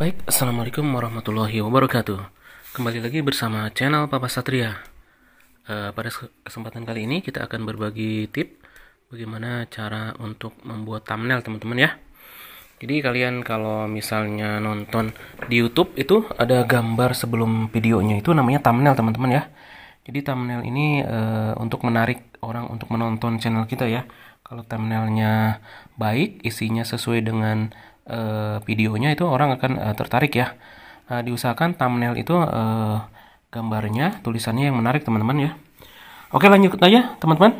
Baik, Assalamualaikum warahmatullahi wabarakatuh Kembali lagi bersama channel Papa Satria uh, Pada kesempatan kali ini kita akan berbagi tip Bagaimana cara untuk membuat thumbnail teman-teman ya Jadi kalian kalau misalnya nonton di Youtube itu Ada gambar sebelum videonya itu namanya thumbnail teman-teman ya Jadi thumbnail ini uh, untuk menarik orang untuk menonton channel kita ya Kalau thumbnailnya baik, isinya sesuai dengan uh, videonya itu orang akan uh, tertarik ya. Uh, diusahakan thumbnail itu uh, gambarnya, tulisannya yang menarik teman-teman ya. Oke lanjut aja teman-teman.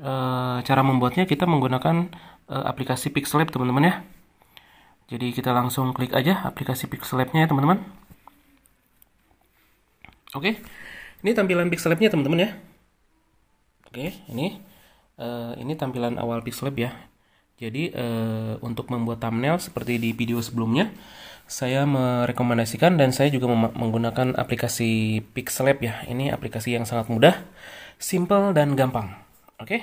Uh, cara membuatnya kita menggunakan uh, aplikasi Pixlab teman-teman ya. Jadi kita langsung klik aja aplikasi Pixlab-nya ya teman-teman. Oke, ini tampilan Pixlab-nya teman-teman ya. Oke, ini uh, ini tampilan awal Pixlab ya. Jadi uh, untuk membuat thumbnail seperti di video sebelumnya, saya merekomendasikan dan saya juga menggunakan aplikasi Pixlab ya. Ini aplikasi yang sangat mudah, simple dan gampang. Oke, okay?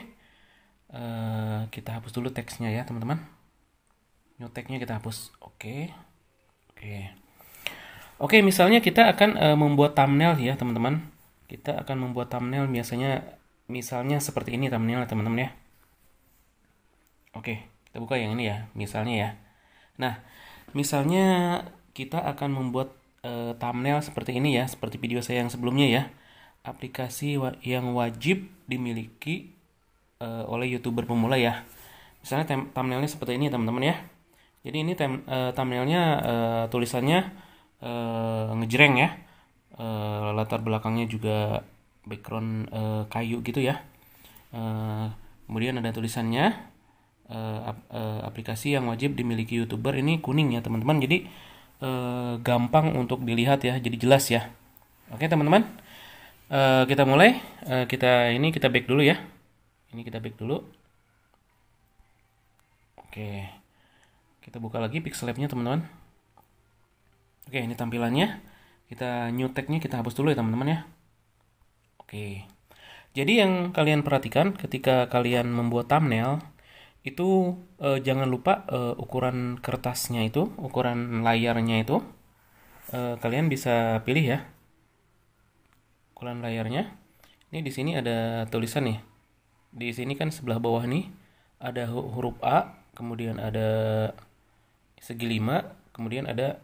Eh, kita hapus dulu teksnya ya teman-teman. New tagnya kita hapus. Oke, okay. oke, okay. oke. misalnya kita akan uh, membuat thumbnail ya teman-teman. Kita akan membuat thumbnail biasanya, misalnya seperti ini thumbnail teman-teman Teman -teman, ya Oke, kita buka yang ini ya, misalnya ya. Nah, misalnya kita akan membuat e, thumbnail seperti ini ya, seperti video saya yang sebelumnya ya. Aplikasi wa yang wajib dimiliki e, oleh YouTuber pemula ya. Misalnya thumbnailnya seperti ini teman-teman ya. Jadi ini tem, e, thumbnailnya e, tulisannya e, ngejreng ya. E, latar belakangnya juga background e, kayu gitu ya. E, kemudian ada tulisannya Eh, eh, aplikasi yang wajib dimiliki youtuber ini kuning ya teman-teman jadi uh, gampang untuk dilihat ya jadi jelas ya oke teman-teman uh, kita mulai uh, kita ini kita back dulu ya ini kita back dulu oke kita buka lagi pixel nya teman-teman oke ini tampilannya kita new tagnya kita hapus dulu ya teman-teman ya oke jadi yang kalian perhatikan ketika kalian membuat thumbnail itu e, jangan lupa e, ukuran kertasnya itu, ukuran layarnya itu e, kalian bisa pilih ya. Ukuran layarnya. Ini di sini ada tulisan nih. Di sini kan sebelah bawah nih ada huruf A, kemudian ada segi 5, kemudian ada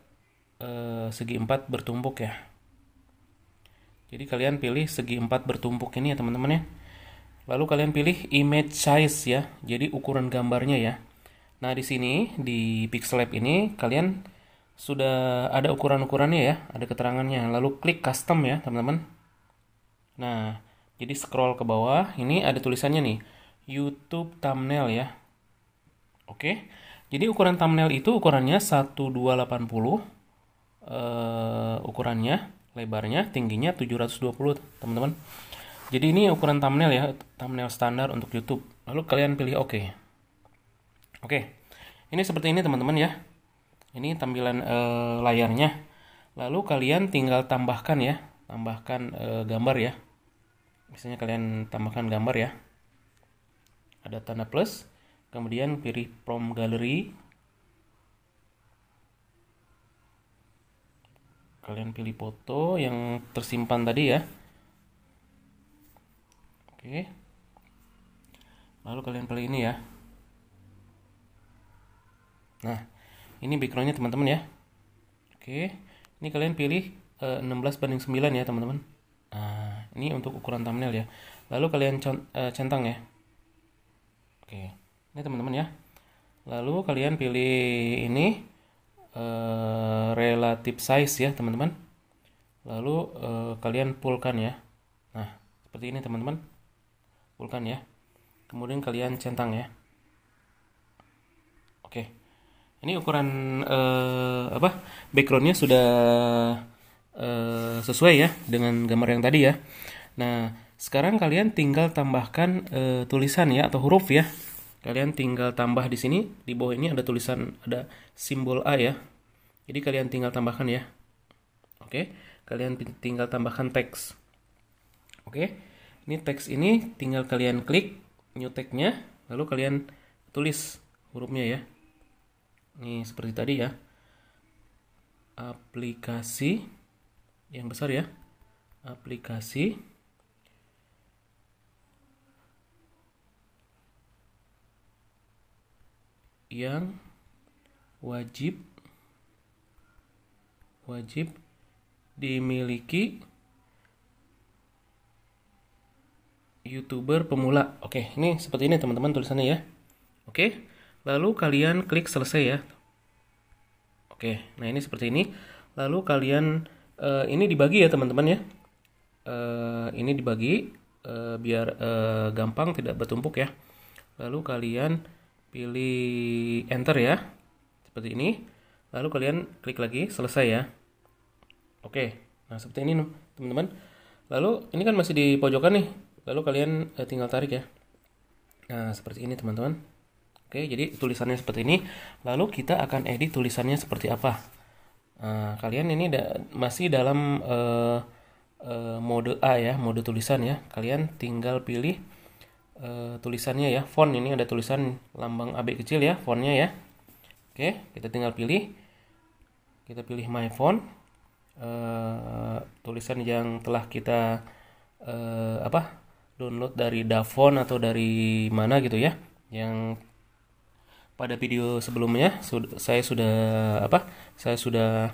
e, segi 4 bertumpuk ya. Jadi kalian pilih segi 4 bertumpuk ini ya teman-teman ya Lalu kalian pilih image size ya, jadi ukuran gambarnya ya. Nah, di sini di Pixel Lab ini kalian sudah ada ukuran-ukurannya ya, ada keterangannya. Lalu klik custom ya, teman-teman. Nah, jadi scroll ke bawah, ini ada tulisannya nih, YouTube thumbnail ya. Oke. Jadi ukuran thumbnail itu ukurannya 1280 eh, ukurannya, lebarnya, tingginya 720, teman-teman. Jadi ini ukuran thumbnail ya, thumbnail standar untuk YouTube. Lalu kalian pilih oke. OK. Oke. Okay. Ini seperti ini teman-teman ya. Ini tampilan e, layarnya. Lalu kalian tinggal tambahkan ya, tambahkan e, gambar ya. Misalnya kalian tambahkan gambar ya. Ada tanda plus, kemudian pilih from gallery. Kalian pilih foto yang tersimpan tadi ya Oke. Lalu kalian pilih ini ya. Nah, ini backgroundnya teman-teman ya. Oke. Ini kalian pilih e, eh, 16 banding 9 ya teman-teman. Nah, ini untuk ukuran thumbnail ya. Lalu kalian eh, centang ya. Oke. Ini teman-teman ya. Lalu kalian pilih ini e, relative size ya teman-teman. Lalu e, kalian pullkan ya. Nah, seperti ini teman-teman kumpulkan ya kemudian kalian centang ya oke ini ukuran eh, apa backgroundnya sudah eh, sesuai ya dengan gambar yang tadi ya nah sekarang kalian tinggal tambahkan eh, tulisan ya atau huruf ya kalian tinggal tambah di sini di bawah ini ada tulisan ada simbol A ya jadi kalian tinggal tambahkan ya oke kalian tinggal tambahkan teks oke ini teks ini tinggal kalian klik new tag-nya lalu kalian tulis hurufnya ya ini seperti tadi ya aplikasi yang besar ya aplikasi yang wajib wajib dimiliki youtuber pemula oke ini seperti ini teman-teman tulisannya ya oke lalu kalian klik selesai ya oke nah ini seperti ini lalu kalian uh, ini dibagi ya teman-teman ya uh, ini dibagi uh, biar uh, gampang tidak bertumpuk ya lalu kalian pilih enter ya seperti ini lalu kalian klik lagi selesai ya oke nah seperti ini teman-teman lalu ini kan masih di pojokan nih lalu kalian uh, tinggal tarik ya nah seperti ini teman-teman oke jadi tulisannya seperti ini lalu kita akan edit tulisannya seperti apa nah, kalian ini da masih dalam uh, uh, mode A ya mode tulisan ya kalian tinggal pilih Uh, tulisannya ya font ini ada tulisan lambang AB kecil ya fontnya ya oke kita tinggal pilih kita pilih my font uh, tulisan yang telah kita uh, apa download dari Davon atau dari mana gitu ya yang pada video sebelumnya saya sudah apa saya sudah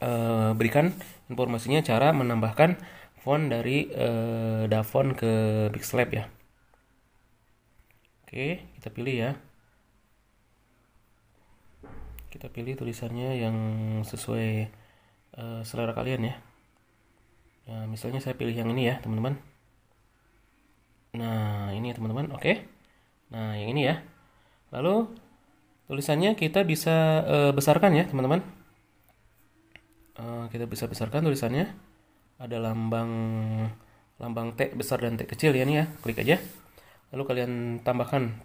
uh, berikan informasinya cara menambahkan font dari uh, Davon ke Pixlab ya oke kita pilih ya kita pilih tulisannya yang sesuai uh, selera kalian ya nah, misalnya saya pilih yang ini ya teman-teman Nah, ini teman-teman, oke. Okay. Nah, yang ini ya. Lalu tulisannya kita bisa uh, besarkan ya, teman-teman. Uh, kita bisa besarkan tulisannya. Ada lambang lambang T besar dan T kecil ya ini ya. Klik aja. Lalu kalian tambahkan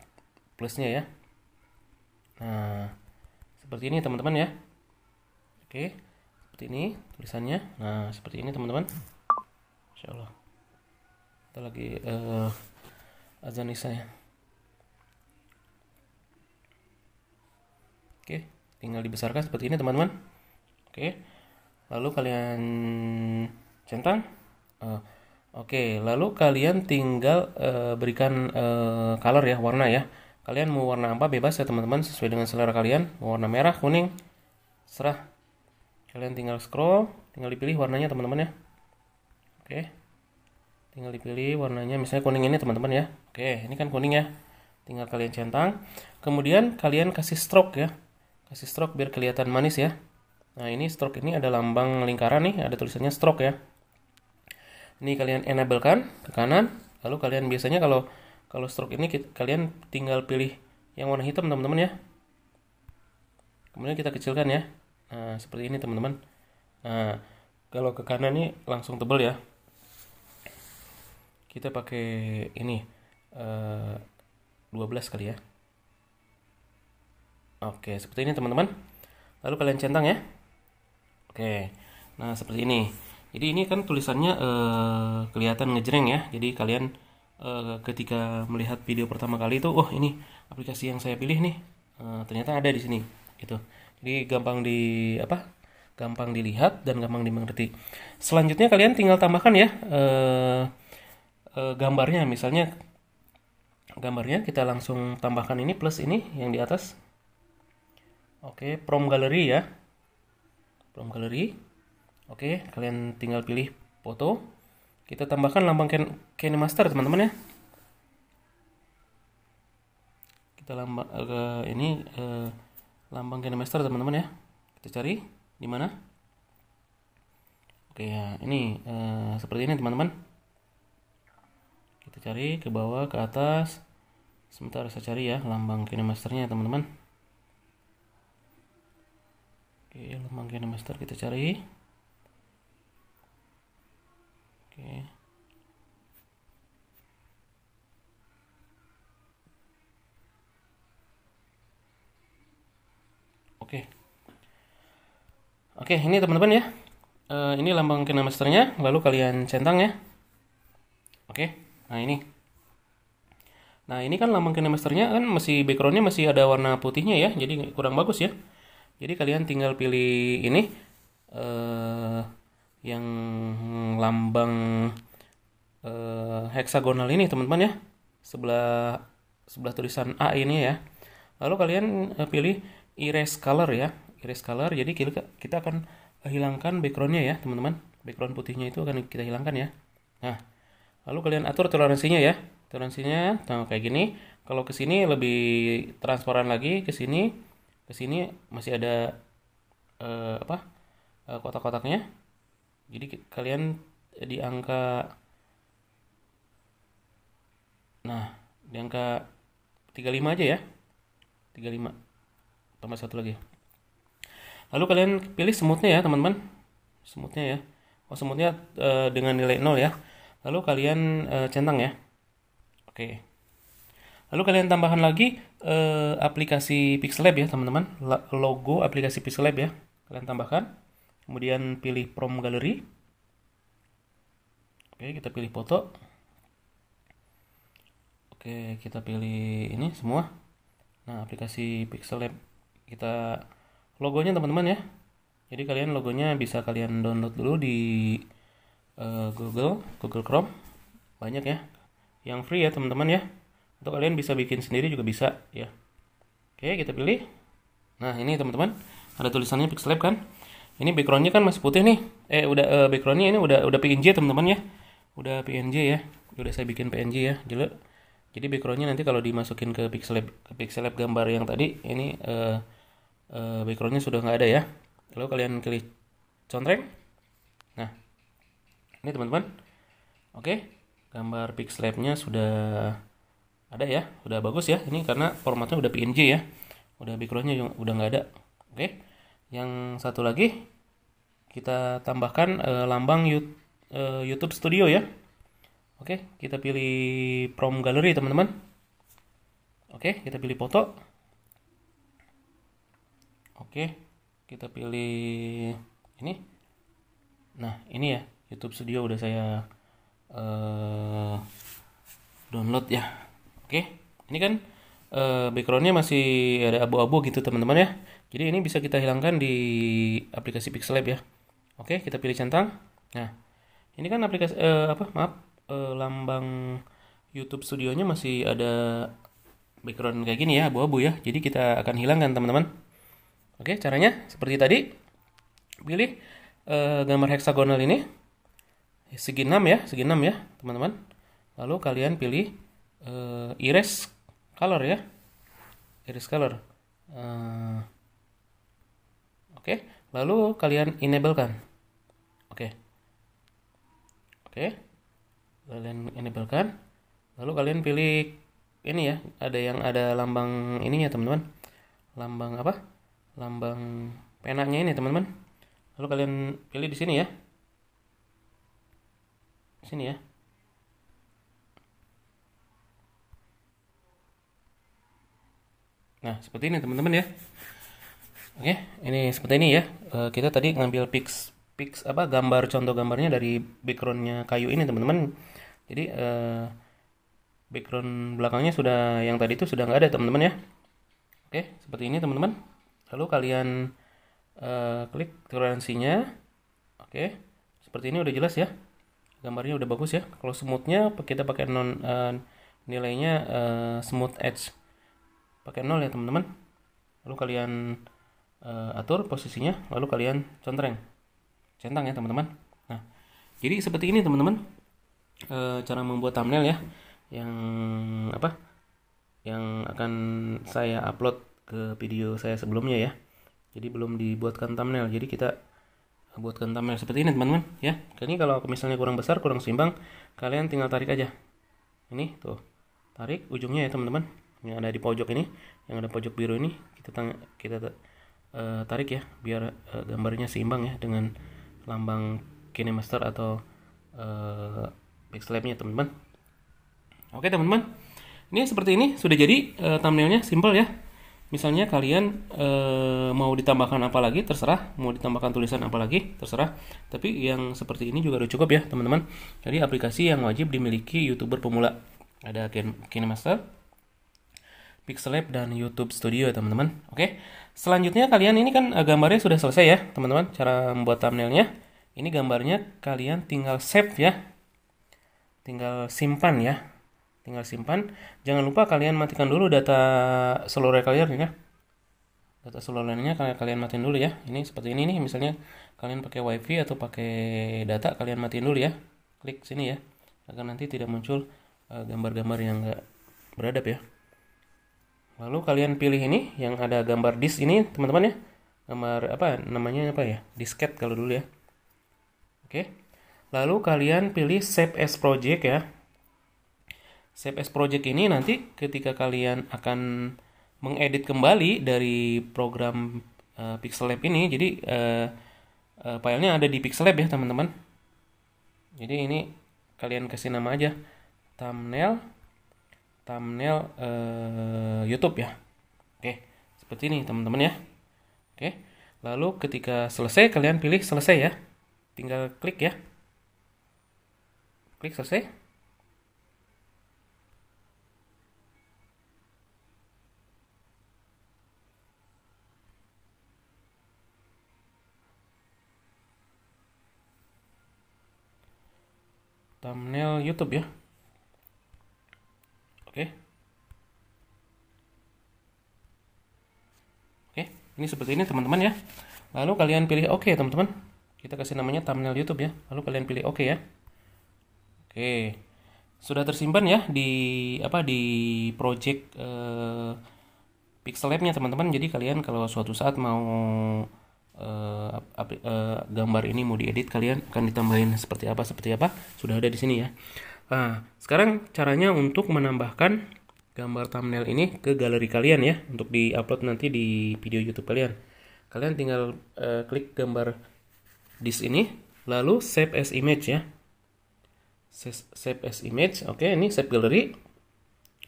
plusnya ya. Nah, seperti ini teman-teman ya. Oke. Seperti ini tulisannya. Nah, seperti ini teman-teman. Insyaallah kita lagi uh, azan isya ya. oke tinggal dibesarkan seperti ini teman-teman oke lalu kalian centang uh, Oke, lalu kalian tinggal uh, berikan uh, color ya, warna ya. Kalian mau warna apa bebas ya teman-teman, sesuai dengan selera kalian. Mau warna merah, kuning, serah. Kalian tinggal scroll, tinggal dipilih warnanya teman-teman ya. Oke tinggal dipilih warnanya misalnya kuning ini teman-teman ya oke ini kan kuning ya tinggal kalian centang kemudian kalian kasih stroke ya kasih stroke biar kelihatan manis ya nah ini stroke ini ada lambang lingkaran nih ada tulisannya stroke ya ini kalian enable kan ke kanan lalu kalian biasanya kalau kalau stroke ini kita, kalian tinggal pilih yang warna hitam teman-teman ya kemudian kita kecilkan ya nah seperti ini teman-teman nah kalau ke kanan ini langsung tebel ya kita pakai ini uh, eh, 12 kali ya oke seperti ini teman-teman lalu kalian centang ya oke nah seperti ini jadi ini kan tulisannya uh, kelihatan ngejreng ya jadi kalian uh, ketika melihat video pertama kali itu oh ini aplikasi yang saya pilih nih uh, ternyata ada di sini gitu jadi gampang di apa gampang dilihat dan gampang dimengerti selanjutnya kalian tinggal tambahkan ya uh, e, gambarnya misalnya gambarnya kita langsung tambahkan ini plus ini yang di atas oke prom gallery ya prom gallery oke kalian tinggal pilih foto kita tambahkan lambang Ken Ken Master teman-teman ya kita eh, eh, lambang uh, ini uh, lambang Ken Master teman-teman ya kita cari di mana oke ya ini uh, seperti ini teman-teman cari ke bawah ke atas sebentar saya cari ya lambang kinemasternya teman-teman oke lambang kinemaster kita cari oke oke oke ini teman-teman ya uh, ini lambang kinemasternya lalu kalian centang ya oke Nah ini. Nah ini kan lambang kinemasternya kan masih backgroundnya masih ada warna putihnya ya, jadi kurang bagus ya. Jadi kalian tinggal pilih ini eh, yang lambang eh, heksagonal ini teman-teman ya, sebelah sebelah tulisan A ini ya. Lalu kalian eh, pilih erase color ya, erase color. Jadi kita akan hilangkan backgroundnya ya teman-teman. Background putihnya itu akan kita hilangkan ya. Nah Lalu kalian atur toleransinya ya. Toleransinya nah kayak gini. Kalau ke sini lebih transparan lagi ke sini. Ke sini masih ada eh, apa? Eh, kotak-kotaknya. Jadi kalian di angka Nah, di angka 35 aja ya. 35. Tambah satu lagi. Lalu kalian pilih semutnya ya, teman-teman. Semutnya ya. Oh, semutnya uh, dengan nilai 0 ya. Lalu kalian e, centang ya. Oke. Lalu kalian tambahkan lagi e, aplikasi Pixel Lab ya, teman-teman. Logo aplikasi Pixel Lab ya. Kalian tambahkan. Kemudian pilih Prom Gallery. Oke, kita pilih foto. Oke, kita pilih ini semua. Nah, aplikasi Pixel Lab kita logonya teman-teman ya. Jadi kalian logonya bisa kalian download dulu di Eh, Google Google Chrome banyak ya yang free ya teman-teman ya Untuk kalian bisa bikin sendiri juga bisa ya oke kita pilih nah ini teman-teman ada tulisannya Pixel kan ini backgroundnya kan masih putih nih eh udah uh, backgroundnya ini udah udah PNG teman-teman ya udah PNG ya udah saya bikin PNG ya jelek jadi backgroundnya nanti kalau dimasukin ke pixel lab, ke pixel gambar yang tadi ini uh, uh, backgroundnya sudah nggak ada ya lalu kalian klik contreng nah ini teman-teman oke gambar pixlabnya sudah ada ya sudah bagus ya ini karena formatnya udah png ya udah backgroundnya udah nggak ada oke yang satu lagi kita tambahkan e, lambang you, e, eh, YouTube Studio ya oke kita pilih prom gallery teman-teman oke kita pilih foto oke kita pilih ini nah ini ya YouTube Studio udah saya uh, download ya oke okay. ini kan uh, backgroundnya masih ada abu-abu gitu teman-teman ya jadi ini bisa kita hilangkan di aplikasi Pixel Lab ya oke okay, kita pilih centang nah ini kan aplikasi uh, apa maaf uh, lambang YouTube studionya masih ada background kayak gini ya abu-abu ya jadi kita akan hilangkan teman-teman oke caranya seperti tadi pilih uh, gambar heksagonal ini segi 6 ya, segi 6 ya, teman-teman. Lalu kalian pilih uh, iris color ya. Iris color. Uh, Oke, okay. lalu kalian enable kan. Oke. Okay. Oke. Okay. Kalian kan. Lalu kalian pilih ini ya, ada yang ada lambang ininya, teman-teman. Lambang apa? Lambang penanya ini, teman-teman. Lalu kalian pilih di sini ya. Sini ya. Nah, seperti ini teman-teman ya. Oke, ini seperti ini ya. Eh, kita tadi ngambil pix pix apa gambar contoh gambarnya dari backgroundnya kayu ini teman-teman. Jadi e, background belakangnya sudah yang tadi itu sudah nggak ada teman-teman ya. Oke, seperti ini teman-teman. Lalu kalian e, klik toleransinya. Oke, seperti ini udah jelas ya gambarnya udah bagus ya kalau smoothnya kita pakai non uh, nilainya uh, smooth edge pakai nol ya teman-teman lalu kalian uh, atur posisinya lalu kalian centreng centang ya teman-teman nah jadi seperti ini teman-teman uh, cara membuat thumbnail ya yang apa yang akan saya upload ke video saya sebelumnya ya jadi belum dibuatkan thumbnail jadi kita buat kentang yang seperti ini teman-teman ya ini kalau misalnya kurang besar kurang seimbang kalian tinggal tarik aja ini tuh tarik ujungnya ya teman-teman yang ada di pojok ini yang ada pojok biru ini kita tang kita uh, tarik ya biar uh, gambarnya seimbang ya dengan lambang kinemaster atau uh, eh, nya teman-teman oke teman-teman ini seperti ini sudah jadi uh, thumbnailnya simple ya misalnya kalian e, mau ditambahkan apa lagi terserah mau ditambahkan tulisan apa lagi terserah tapi yang seperti ini juga udah cukup ya teman-teman jadi aplikasi yang wajib dimiliki youtuber pemula ada KineMaster pixelab dan YouTube Studio teman-teman oke selanjutnya kalian ini kan eh, gambarnya sudah selesai ya teman-teman cara membuat thumbnailnya ini gambarnya kalian tinggal save ya tinggal simpan ya tinggal simpan jangan lupa kalian matikan dulu data seluruh kalian ya data selulernya kalian kalian matiin dulu ya ini seperti ini nih misalnya kalian pakai wifi atau pakai data kalian matiin dulu ya klik sini ya agar nanti tidak muncul eh, gambar-gambar uh, yang enggak beradab ya lalu kalian pilih ini yang ada gambar disk ini teman-teman ya gambar apa namanya apa ya disket kalau dulu ya oke lalu kalian pilih save as project ya CPS project ini nanti ketika kalian akan mengedit kembali dari program uh, Pixel Lab ini, jadi uh, uh, filenya ada di Pixel Lab ya teman-teman. Jadi ini kalian kasih nama aja thumbnail thumbnail uh, YouTube ya. Oke, seperti ini teman-teman ya. Oke. Lalu ketika selesai kalian pilih selesai ya. Tinggal klik ya. Klik selesai. thumbnail YouTube ya. Oke. Oke, ini seperti ini teman-teman ya. Lalu kalian pilih oke okay, teman-teman. Kita kasih namanya thumbnail YouTube ya. Lalu kalian pilih oke okay, ya. Oke. Sudah tersimpan ya di apa di project eh, Pixel Lab-nya teman-teman. Jadi kalian kalau suatu saat mau uh, uh, gambar ini mau diedit kalian akan ditambahin seperti apa seperti apa sudah ada di sini ya nah sekarang caranya untuk menambahkan gambar thumbnail ini ke galeri kalian ya untuk diupload nanti di video YouTube kalian kalian tinggal uh, klik gambar di ini lalu save as image ya save as image oke ini save gallery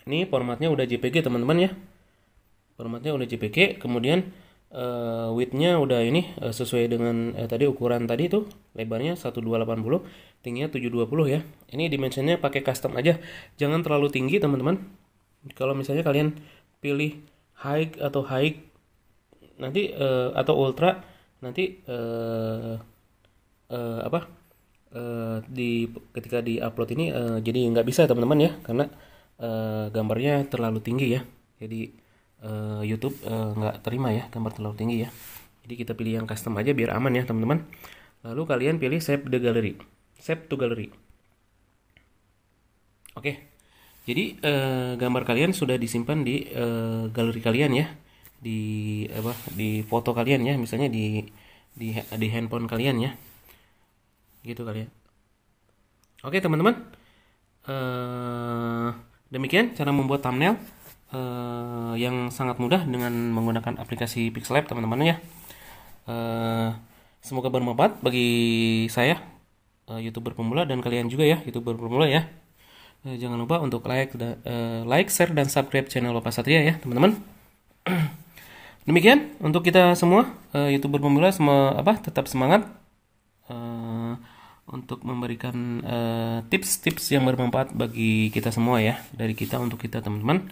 ini formatnya udah JPG teman-teman ya formatnya udah JPG kemudian uh, widthnya udah ini uh, sesuai dengan uh, tadi ukuran tadi tuh lebarnya 1280 tingginya 720 ya ini dimensionnya pakai custom aja jangan terlalu tinggi teman-teman kalau misalnya kalian pilih high atau high nanti uh, atau ultra nanti uh, uh, apa uh, di ketika di upload ini uh, jadi nggak bisa teman-teman ya karena uh, gambarnya terlalu tinggi ya jadi uh, YouTube eh, nggak uh, terima ya gambar terlalu tinggi ya jadi kita pilih yang custom aja biar aman ya teman-teman lalu kalian pilih save the gallery save to gallery oke jadi uh, gambar kalian sudah disimpan di uh, galeri kalian ya di apa di foto kalian ya misalnya di di di handphone kalian ya gitu kalian ya. oke teman-teman uh, demikian cara membuat thumbnail uh, yang sangat mudah dengan menggunakan aplikasi Pixel teman-teman ya. Uh, semoga bermanfaat bagi saya uh, youtuber pemula dan kalian juga ya youtuber pemula ya. Uh, jangan lupa untuk like, da, uh, like, share dan subscribe channel Bapak Satria ya teman-teman. Demikian untuk kita semua uh, youtuber pemula semua apa tetap semangat uh, untuk memberikan uh, tips -tips yang bermanfaat bagi kita semua ya dari kita untuk kita teman-teman.